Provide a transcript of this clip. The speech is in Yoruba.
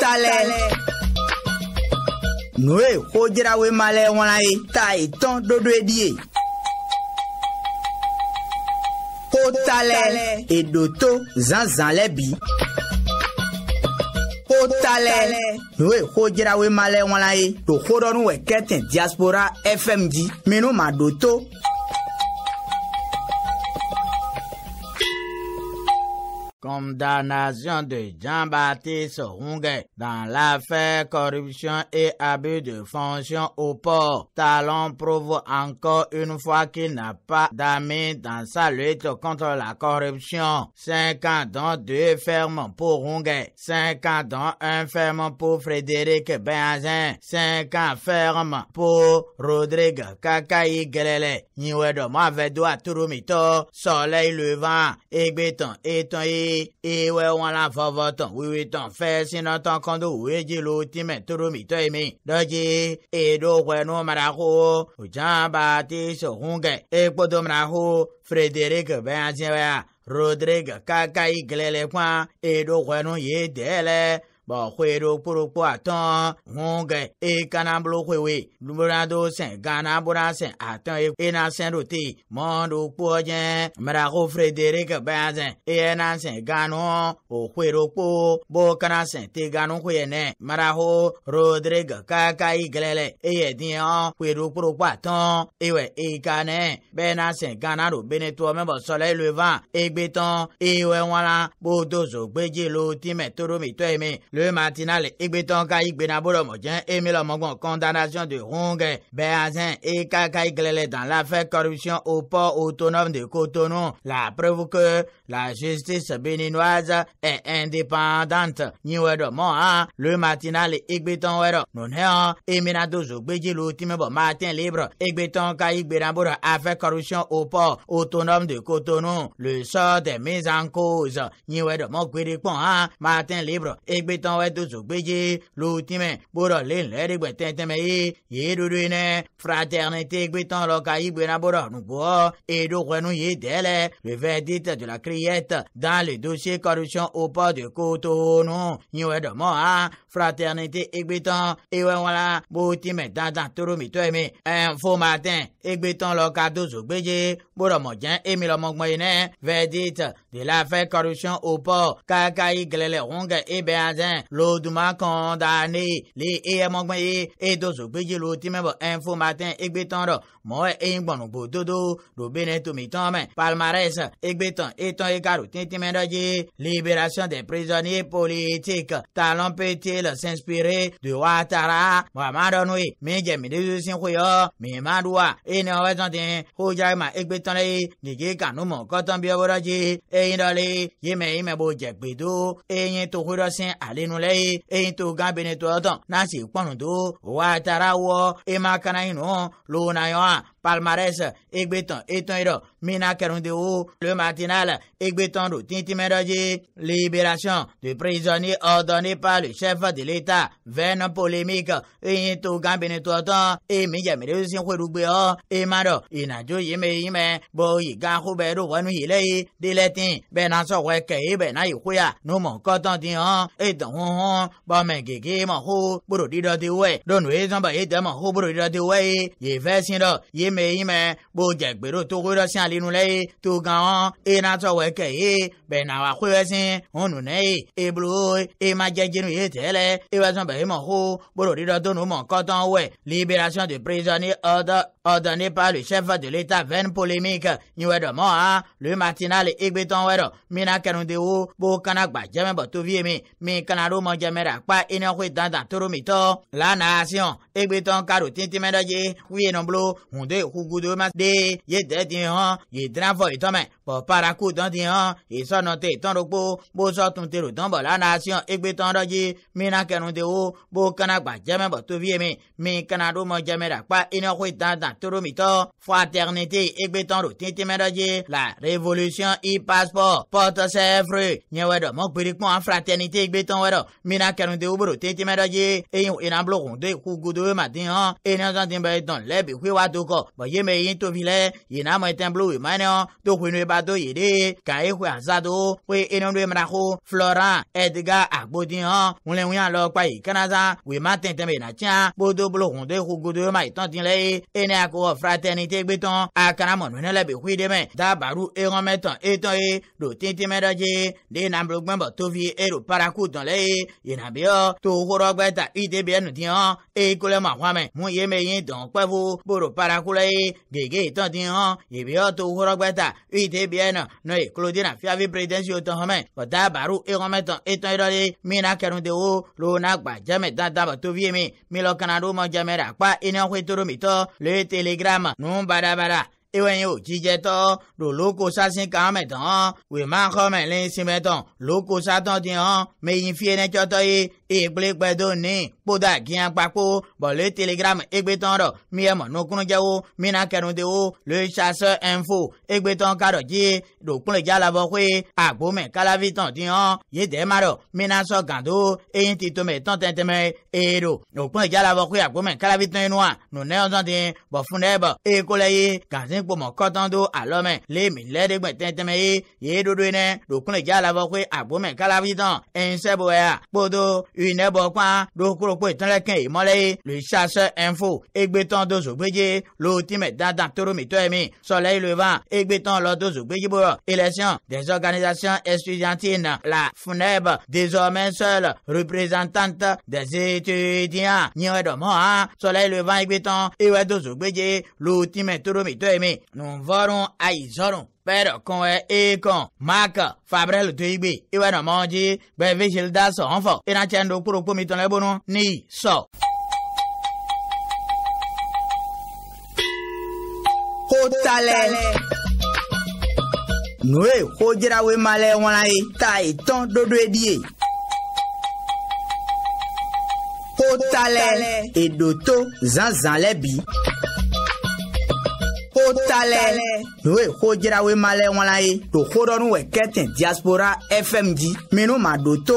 talɛ. nue xodzrawe malɛ wɔna ye ta itɔn ɖoɖoe ɖi ye. xo talɛ eɖoto zãzã lɛ bi. xo talɛ nue xodzrawe malɛ wɔna ye to xo wɛ kɛtɛn diaspora fm dzi minnu ma ɖo to. condamnation de Jean-Baptiste Rungay dans l'affaire corruption et abus de fonction au port. Talon prouve encore une fois qu'il n'a pas d'amis dans sa lutte contre la corruption. Cinq ans dont deux fermes pour Rungay. cinq ans dont un ferme pour Frédéric Benzin, cinq ans ferme pour Rodrigue Kakaï Grele, tout le Turumito, Soleil Levant, Egbeton Ewe ewɛwɔlã fɔvɔtɔn wiwitɔn fɛsinɔtɔn kɔndo wejilo tìmɛ toromitɔ yi mi dɔdzi eɖoxɔɛnu maraho ojaba ti sohungɛ ekpodo maraho frederik bɛnyaziwɛa rodrigue kaka yi gilɛ lɛ kpã eɖoxɔɛnu yi dɛlɛ bo hwero poro po aton hunge e kana blo hwewe lumura do sen gana bora sen aton e na sen roti mondo po jen mara ho frederik bazen e na sen gano o hwero po bo kana sen te gano hwe ne mara ho kaka iglele e ye din on hwero poro po aton ewe e kana na sen gana ro bene to me bo soleil levant egbeton ewe wala bo dozo gbeje lo ti me toro mi to mi Le matinal Igbetonka Igbenabolo Modien et Milomogon, condamnation de Rongue, Béazin et Kakaïglele dans l'affaire corruption au port autonome de Cotonou. La preuve que la justice béninoise est indépendante. Niwedo Moa, le matinal Igbeton Wero, dozo, Eminado l'ultime bon Martin Libre, Igbetonka Igbenabolo, affaire corruption au port autonome de Cotonou. Le sort des mises en cause. Niwedo Mokwirikon, matin Libre, Igbeton tɔn wɛ dozo gbedze lotime borɔ le lɛ de gbɛ tɛntɛmɛ ye ye ɖoɖoe nɛ fraternité gbetɔn lɔ ka yi gbena borɔ nugbɔ eɖo xɔnu ye le vingt dix de la criette dans le dossier corruption au port de Cotonou nyiwɛ dɔmɔ ha fraternité egbetɔn ewɛ wɔla botime dandan toro mi tɔ emi info matin egbetɔn lɔ ka dozo gbedze borɔ mɔdze emi lɔ mɔgbɔn yi nɛ vingt dix de la fin corruption au port kaka yi gɛlɛ lɛ ŋun kan lo duma kan daane le eya mɔgbɛn ye edozo gbedzi lo tìmɛ bɔ matin egbetɔn rɔ mɔ eyin gbɔnu gbododo do bene tomi tɔn mɛ palmarès egbetɔn etɔn ekaro tìmɛ dɔ dzi libération des prisonniers politiques talon pété le s'inspirer de watara muhammadu nuyi mi jɛ mi de yusin koyɔ mi ma do wa eyin ni wɔn bɛ tɔn ten ko jaabi ma egbetɔn le ye gègé kanu mɔ kɔtɔn bi wɔrɔ dzi eyin dɔ le yemɛ yemɛ bo jɛ gbedo eyin tokodɔ sin ale adenu lɛ ye eyi to gan bene tɔɔtɔn n'a si kpɔnu to o waa taara wɔ e ma kana yen nɔ lona yɔ wa palmarès egbetan etɔnyrɔ mina kɛrɛndewo le matinal egbetan do tintimɛdɔdzi libération de prisonnier ordonné par le chef de l'état veine polémique eyin to gambinitɔtɔn emi jɛmɛdɛsi xɔlugbe ɔ ema dɔ ìnadzo yimeyimɛ bó yi gaxo bɛ ɖo wɔnu yi lɛ yi dilɛti bɛ nasɔwɛ kɛ yi bɛ na yi xoya numɔ kɔtɔn ti hɔn etɔn hɔn bɔmɛ gègé mɔ xo gbódò dídɔ ti wɛ ɖo nu ye zɔn bɛ ye dɛmɔ xo gbódò dídɔ ti wɛ ye yefɛ si dɔ yeme me yi me bo dze gbeɖo togo ɖe sia linu le ye to gã wɔn eyina tsɔ wɔ ke ye bena wa xoe wɛ si ŋunu ne ye eblo ye ma dzedze ye tɛ lɛ sɔn bɛ ye mɔ xo bolo ɖi ɖɔ to nu mɔ kɔtɔn wɛ liberation de prisonnier order ordonné par le chef de l'État, vaine polémique. Nyewedo mɔ ha, le matinal le egbetɔn wɛrɛ, mina kɛnundewo, bo kana gba jɛmɛ bɔ mais mi, mi kana ɖo mɔ jɛmɛ ɖe akpa enɔkoe dandan toro mi tɔ. La na asiɔn, egbetɔn karo titi mɛ dɔ dzi, wuye nɔblo, hunde kugudo ma de, ye dɛ di hɔn, ye dran fɔ itɔ mɛ, bɔ paraku dɔn di hɔn, esɔnɔ te tɔn ɖo kpo, bo sɔ tun te ro dɔn bɔ la na asiɔn egbetɔn dɔ dzi, mina kɛnundewo, bo kana gba jɛmɛ bɔ tovi mi, mi kana ɖo mɔ jɛmɛ ɖe akpa enɔkoe dandan Turumito, Fraternité Egbetanru Tintimeraji, la révolution e-passport porte ses fruits. Nyewedo mokpirikmo en Fraternité Egbetanwedo, mina kerunde uburu Tintimeraji, eyin inamblokun de kugudu matin han, enan zantimbe ton lebi huiwa duko, ba yeme yin tovile, yinamo etan blou imanyo, to huinwe bado yede, ka e hui azado, we enan dwe mraho, Florent Edgar Akbodin hein. on unle wiyan lo kwa we matin tembe na tian, bodo blokun de kugudu ma itan tin le, enan ko fraternité gbetɔn akaramɔnumɛ lɛ bi hui dɛmɛ dabaru eɣɔmɛtɔn etɔn ye ɖo tintime dɔ dze de nablo gbɛnbɔ tovi ero paraku tɔn lɛ ye yina bi yɔ to horɔgbɛ ta idb ɛnu diɲɔ eye ko lɛ ma hwamɛ mu ye me ye dɔn kpɛfo boro paraku lɛ ye gege tɔn diɲɔ yebi yɔ to horɔgbɛ ta idb ɛnu nɔ ye klodina fiavi presidɛnsi o tɔn hɔmɛ o dabaru eɣɔmɛtɔn etɔn ye dɔ de mina kɛnudewo lona gbadzɛmɛ dadabɔ tovi ye mi milɔ kana ɖo mɔ jɛmɛ ɖe le telegrama. Num bará 因有季节到，如如果啥新干没等，为嘛好买零新没等？如果啥当天，没人飞呢叫到伊，伊不哩怪到你，不带见挂过，把你 telegram 一杯当了，米也么弄公家务，米那干弄的务，你啥事 info 一杯当干到机，如公家来不会，啊不买干拉飞当天，也得嘛了，米那说干到，伊提都没当天的没，哎喽，如公家来不会啊不买干拉飞当天，侬那样当天，不分来不，一过来伊干。nugbome kɔtɔn do alɔme le milɛ de gbɛ tɛntɛmɛ ye ye ɖoɖo ne ɖokun dza la vɔ koe agbome kalavi tɔn eŋusɛ bo ya kpoto yinɛ bɔ kpã ɖokuro koe tɔn lɛ kɛn emɔ lɛ ye luisa sɛ ɛnfo egbetɔn do zogbedze lo tìmɛ dandan toromitɔ ye mi sɔlɛ yìlò va egbetɔn lɔ do zogbedze bo élection des organisations estudiantines la funɛb désormais seule représentante des étudiants nyɛ dɔmɔ hã sɔlɛ yìlò va egbetɔn ewɛ do zogbedze lo tìmɛ toromitɔ ye mi. Lamine, non voron ai zoron. Pero con e ekon, maka, fabre lo tuigbe, iwe no manji, be vigil da so honfo, ina chendo puro pumiton le bonon, ni so. Hotalele. nue eh, xodzrawe malẹ wọn la ye ta ìtàn dodo edi ye. kó talẹ̀ èdò tó zanzan lẹ́bi xo talɛ n'o ye xojirawe malɛwala ye to xodɔnuwɛ kɛtɛn diaspora fm di minnu ma don to.